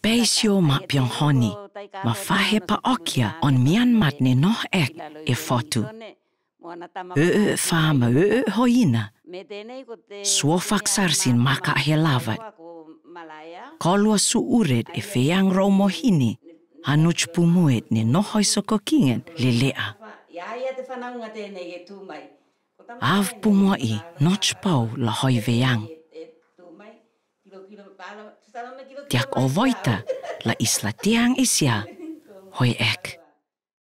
Peisio ma pionghoni, ma fahe pa okia on mian mat ne noh ek e fotu. Öö faa ma öö hoina. suo faksarsin maka he lavat. Kolua su uret e feang rau mohini, hanuch pumuet ne nohoi soko kingen lea. Av pumoi noch pau la hoi veang. Tiak o voita la isla tiang isia. Hoi ek.